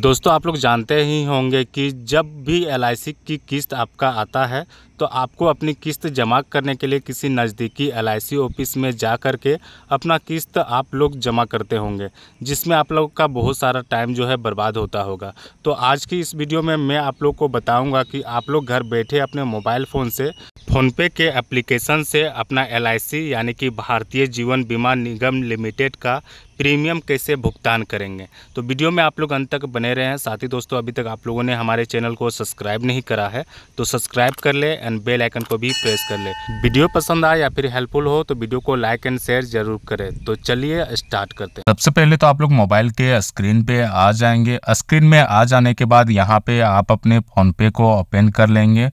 दोस्तों आप लोग जानते ही होंगे कि जब भी एल की किस्त आपका आता है तो आपको अपनी किस्त जमा करने के लिए किसी नज़दीकी एल ऑफिस में जा कर के अपना किस्त आप लोग जमा करते होंगे जिसमें आप लोग का बहुत सारा टाइम जो है बर्बाद होता होगा तो आज की इस वीडियो में मैं आप लोग को बताऊँगा कि आप लोग घर बैठे अपने मोबाइल फ़ोन से फ़ोनपे के एप्लीकेशन से अपना एल यानी कि भारतीय जीवन बीमा निगम लिमिटेड का प्रीमियम कैसे भुगतान करेंगे तो वीडियो में आप लोग अंत तक बने रहे हैं साथ ही दोस्तों अभी तक आप लोगों ने हमारे चैनल को सब्सक्राइब नहीं करा है तो सब्सक्राइब कर ले एंड बेल आइकन को भी प्रेस कर ले वीडियो पसंद आए या फिर हेल्पफुल हो तो वीडियो को लाइक एंड शेयर जरूर करें तो चलिए स्टार्ट करते हैं सबसे पहले तो आप लोग मोबाइल के स्क्रीन पे आ जाएंगे स्क्रीन में आ जाने के बाद यहाँ पे आप अपने फोन पे को ओपन कर लेंगे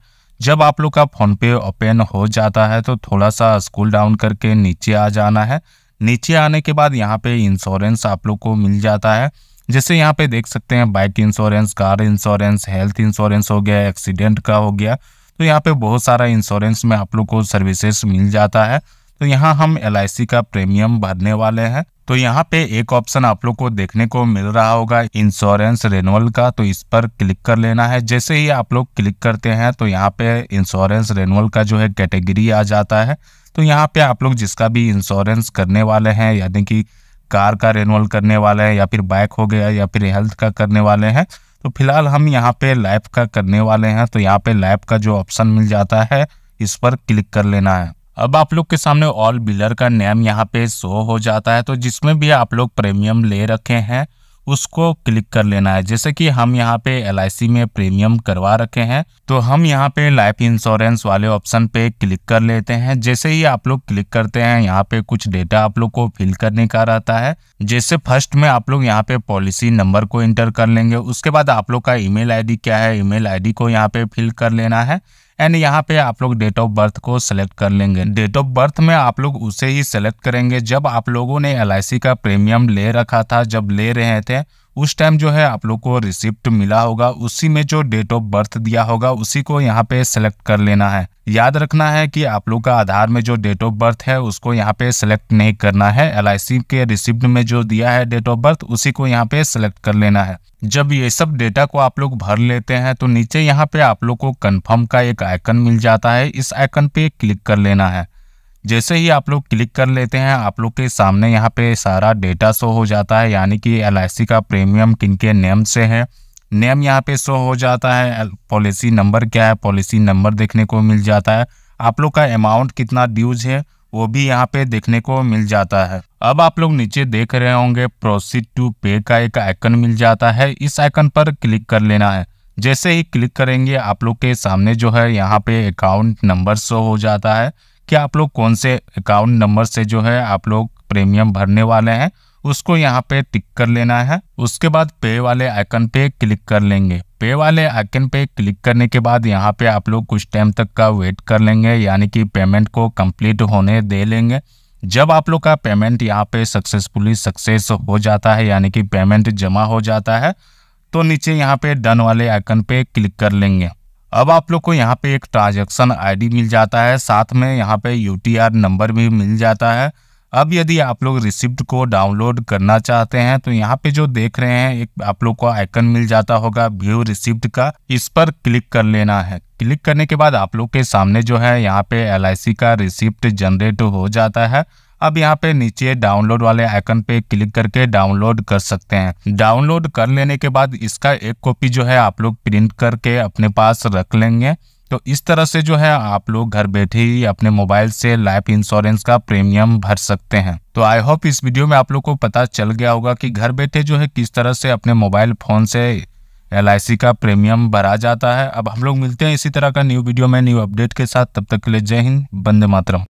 जब आप लोग का फोन पे ओपन हो जाता है तो थोड़ा सा स्कूल डाउन करके नीचे आ जाना है नीचे आने के बाद यहाँ पे इंश्योरेंस आप लोग को मिल जाता है जैसे यहाँ पे देख सकते हैं bike insurance car insurance health insurance हो गया एक्सीडेंट का हो गया तो यहाँ पे बहुत सारा इंश्योरेंस में आप लोग को सर्विसेस मिल जाता है तो यहाँ हम एल का प्रीमियम भरने वाले हैं तो यहाँ पे एक ऑप्शन आप लोग को देखने को मिल रहा होगा इंश्योरेंस रेनुअल का तो इस पर क्लिक कर लेना है जैसे ही आप लोग क्लिक करते हैं तो यहाँ पे इंश्योरेंस रेनुअल का जो है कैटेगरी आ जाता है तो यहाँ पे आप लोग जिसका भी इंश्योरेंस करने वाले हैं यानी कि कार का रेनुअल करने वाले हैं या फिर बाइक हो गया या फिर हेल्थ का करने वाले हैं तो फिलहाल हम यहाँ पे लैब का करने वाले हैं तो यहाँ पे लैब का जो ऑप्शन मिल जाता है इस पर क्लिक कर लेना है अब आप लोग के सामने ऑल बिलर का नेम यहाँ पे शो हो जाता है तो जिसमें भी आप लोग प्रीमियम ले रखे हैं उसको क्लिक कर लेना है जैसे कि हम यहाँ पे एल में प्रीमियम करवा रखे हैं तो हम यहाँ पे लाइफ इंश्योरेंस वाले ऑप्शन पे क्लिक कर लेते हैं जैसे ही आप लोग क्लिक करते हैं यहाँ पे कुछ डेटा आप लोग को फिल करने का रहता है जैसे फर्स्ट में आप लोग यहाँ पे पॉलिसी नंबर को इंटर कर लेंगे उसके बाद आप लोग का ईमेल आईडी क्या है ईमेल आईडी को यहाँ पे फिल कर लेना है एंड यहाँ पे आप लोग डेट ऑफ बर्थ को सेलेक्ट कर लेंगे डेट ऑफ बर्थ में आप लोग उसे ही सेलेक्ट करेंगे जब आप लोगों ने एल का प्रीमियम ले रखा था जब ले रहे थे उस टाइम जो है आप लोग को रिसिप्ट मिला होगा उसी में जो डेट ऑफ बर्थ दिया होगा उसी को यहाँ पे सेलेक्ट कर लेना है याद रखना है कि आप लोग का आधार में जो डेट ऑफ बर्थ है उसको यहाँ पे सिलेक्ट नहीं करना है एल के रिसिप्ट में जो दिया है डेट ऑफ बर्थ उसी को यहाँ पे सिलेक्ट कर लेना है जब ये सब डेटा को आप लोग भर लेते हैं तो नीचे यहाँ पे आप लोग को कन्फर्म का एक आइकन मिल जाता है इस आइकन पे क्लिक कर लेना है जैसे ही आप लोग क्लिक कर लेते हैं आप लोग के सामने यहाँ पे सारा डेटा शो हो जाता है यानी कि एल का प्रीमियम किन के नेम से है नेम यहाँ पे शो हो जाता है पॉलिसी नंबर क्या है पॉलिसी नंबर देखने को मिल जाता है आप लोग का अमाउंट कितना ड्यूज है वो भी यहाँ पे देखने को मिल जाता है अब आप लोग नीचे देख रहे होंगे प्रोसीड टू पे का एक आइकन मिल जाता है इस आइकन पर क्लिक कर लेना है जैसे ही क्लिक करेंगे आप लोग के सामने जो है यहाँ पे अकाउंट नंबर शो हो जाता है कि आप लोग कौन से अकाउंट नंबर से जो है आप लोग प्रीमियम भरने वाले हैं उसको यहाँ पे टिक कर लेना है उसके बाद पे वाले आइकन पे क्लिक कर लेंगे पे वाले आइकन पे क्लिक करने के बाद यहाँ पे आप लोग कुछ टाइम तक का वेट कर लेंगे यानी कि पेमेंट को कंप्लीट होने दे लेंगे जब आप लोग का पेमेंट यहाँ पे सक्सेसफुली सक्सेस हो जाता है यानी कि पेमेंट जमा हो जाता है तो नीचे यहाँ पे डन वाले आइकन पे क्लिक कर लेंगे अब आप लोग को यहाँ पे एक ट्रांजेक्शन आई मिल जाता है साथ में यहाँ पे यू नंबर भी मिल जाता है अब यदि आप लोग रिसिप्ट को डाउनलोड करना चाहते हैं तो यहाँ पे जो देख रहे हैं एक आप लोग को आइकन मिल जाता होगा व्यू रिसिप्ट का इस पर क्लिक कर लेना है क्लिक करने के बाद आप लोग के सामने जो है यहाँ पे एल का रिसिप्ट जनरेट हो जाता है अब यहाँ पे नीचे डाउनलोड वाले आइकन पे क्लिक करके डाउनलोड कर सकते हैं डाउनलोड कर लेने के बाद इसका एक कॉपी जो है आप लोग प्रिंट करके अपने पास रख लेंगे तो इस तरह से जो है आप लोग घर बैठे ही अपने मोबाइल से लाइफ इंश्योरेंस का प्रीमियम भर सकते हैं तो आई होप इस वीडियो में आप लोग को पता चल गया होगा कि घर बैठे जो है किस तरह से अपने मोबाइल फोन से एल का प्रीमियम भरा जाता है अब हम लोग मिलते हैं इसी तरह का न्यू वीडियो में न्यू अपडेट के साथ तब तक के लिए जय हिंद बंदे मातरम